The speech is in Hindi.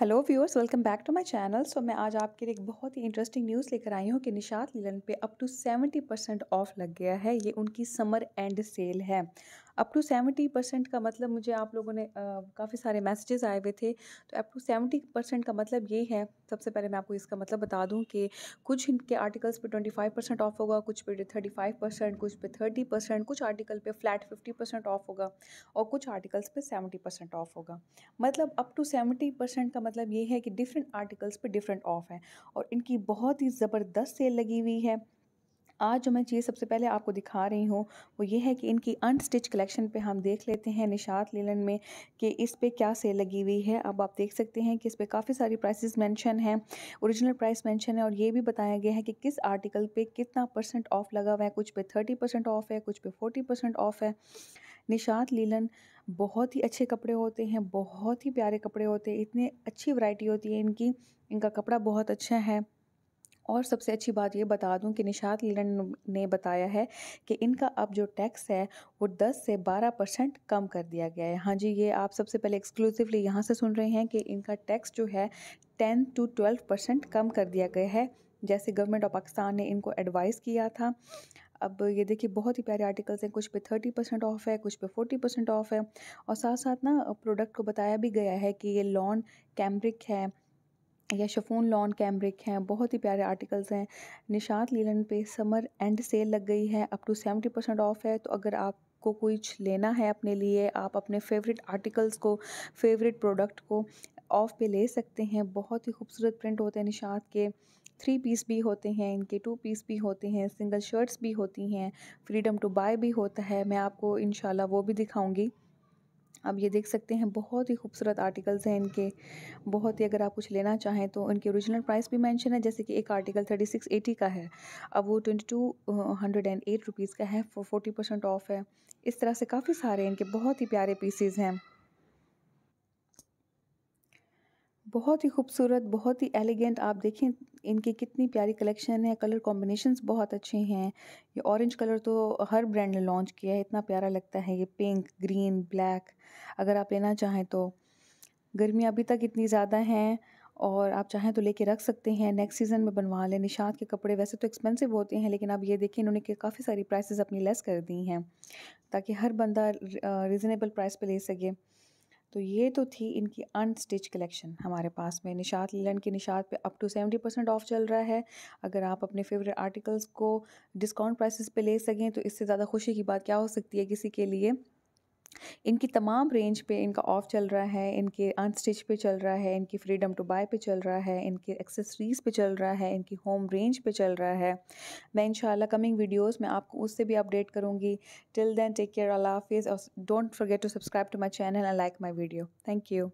hello viewers welcome back to my channel so मैं आज आपके लिए एक बहुत ही इंटरेस्टिंग न्यूज़ लेकर आई हूँ कि निशात लीलन पे up to seventy percent off लग गया है ये उनकी समर एंड सेल है अप टू सेवेंटी परसेंट का मतलब मुझे आप लोगों ने काफ़ी सारे मैसेजेस आए हुए थे तो अप टू सेवेंटी परसेंट का मतलब ये है सबसे पहले मैं आपको इसका मतलब बता दूं कि कुछ इनके आर्टिकल्स पे ट्वेंटी फाइव परसेंट ऑफ होगा कुछ पे थर्टी फाइव परसेंट कुछ पे थर्टी परसेंट कुछ आर्टिकल पे फ्लैट फिफ्टी परसेंट ऑफ होगा और कुछ आर्टिकल्स पे सेवेंटी परसेंट ऑफ होगा मतलब अप टू सेवेंटी परसेंट का मतलब ये है कि डिफरेंट आर्टिकल्स पे डिफरेंट ऑफ है और इनकी बहुत ही ज़बरदस्त सेल लगी हुई है आज जो मैं चीज़ सबसे पहले आपको दिखा रही हूँ वो ये है कि इनकी अनस्टिच कलेक्शन पे हम देख लेते हैं निशात लीलन में कि इस पर क्या सेल लगी हुई है अब आप देख सकते हैं कि इस पर काफ़ी सारी प्राइसेस मेंशन हैं ओरिजिनल प्राइस मेंशन है और ये भी बताया गया है कि किस आर्टिकल पे कितना परसेंट ऑफ लगा हुआ है कुछ पे थर्टी परसेंट ऑफ है कुछ पे फोर्टी परसेंट ऑफ है निशात लीलन बहुत ही अच्छे कपड़े होते हैं बहुत ही प्यारे कपड़े होते हैं इतने अच्छी वराइटी होती है इनकी इनका कपड़ा बहुत अच्छा है और सबसे अच्छी बात ये बता दूं कि निशात लीलन ने बताया है कि इनका अब जो टैक्स है वो 10 से 12 परसेंट कम कर दिया गया है हाँ जी ये आप सबसे पहले एक्सक्लूसिवली यहाँ से सुन रहे हैं कि इनका टैक्स जो है 10 टू 12 परसेंट कम कर दिया गया है जैसे गवर्नमेंट ऑफ पाकिस्तान ने इनको एडवाइस किया था अब ये देखिए बहुत ही प्यारे आर्टिकल्स हैं कुछ पे थर्टी परसेंट ऑफ है कुछ पे फोर्टी परसेंट ऑफ है और साथ साथ ना प्रोडक्ट को बताया भी गया है कि ये लॉन कैम्ब्रिक है या शफून लॉन कैमरिक हैं बहुत ही प्यारे आर्टिकल्स हैं निशात लीलन पे समर एंड सेल लग गई है up to seventy percent off है तो अगर आपको कुछ लेना है अपने लिए आप अपने फेवरेट आर्टिकल्स को फेवरेट प्रोडक्ट को ऑफ पे ले सकते हैं बहुत ही खूबसूरत प्रिंट होते हैं निशात के थ्री पीस भी होते हैं इनके टू पीस भी होते हैं सिंगल शर्ट्स भी होती हैं फ्रीडम टू बाय भी होता है मैं आपको इन वो भी दिखाऊँगी आप ये देख सकते हैं बहुत ही खूबसूरत आर्टिकल्स हैं इनके बहुत ही अगर आप कुछ लेना चाहें तो इनके ओरिजिनल प्राइस भी मेंशन है जैसे कि एक आर्टिकल थर्टी सिक्स एटी का है अब वो twenty two hundred and eight rupees का है फोर्टी परसेंट ऑफ है इस तरह से काफ़ी सारे इनके बहुत ही प्यारे पीसीज हैं बहुत ही खूबसूरत बहुत ही एलिगेंट आप देखें इनकी कितनी प्यारी कलेक्शन है कलर कॉम्बिनेशंस बहुत अच्छे हैं ये ऑरेंज कलर तो हर ब्रांड ने लॉन्च किया है इतना प्यारा लगता है ये पिंक ग्रीन ब्लैक अगर आप लेना चाहें तो गर्मी अभी तक इतनी ज़्यादा हैं और आप चाहें तो लेके रख सकते हैं नेक्स्ट सीज़न में बनवा लें निशात के कपड़े वैसे तो एक्सपेंसिव होते हैं लेकिन आप ये देखें इन्होंने काफ़ी सारी प्राइसेस अपनी लेस कर दी हैं ताकि हर बंदा रीज़नेबल प्राइस पे ले सके तो ये तो थी इनकी अनस्टिच कलेक्शन हमारे पास में निशात लीलन के निशात पे up to seventy percent off चल रहा है अगर आप अपने फेवरेट आर्टिकल्स को डिस्काउंट प्राइसेस पे ले सकें तो इससे ज़्यादा खुशी की बात क्या हो सकती है किसी के लिए इनकी तमाम रेंज पे इनका ऑफ चल रहा है इनके अनस्टिच पे चल रहा है इनकी फ्रीडम टू बाय पे चल रहा है इनके एक्सेसरीज़ पे चल रहा है इनकी होम रेंज पे चल रहा है मैं इंशाल्लाह कमिंग वीडियोस में आपको उससे भी अपडेट करूँगी टिल देन टेक केयर अल्लाह हाफिज़ और don't forget to subscribe to my channel and like my video thank you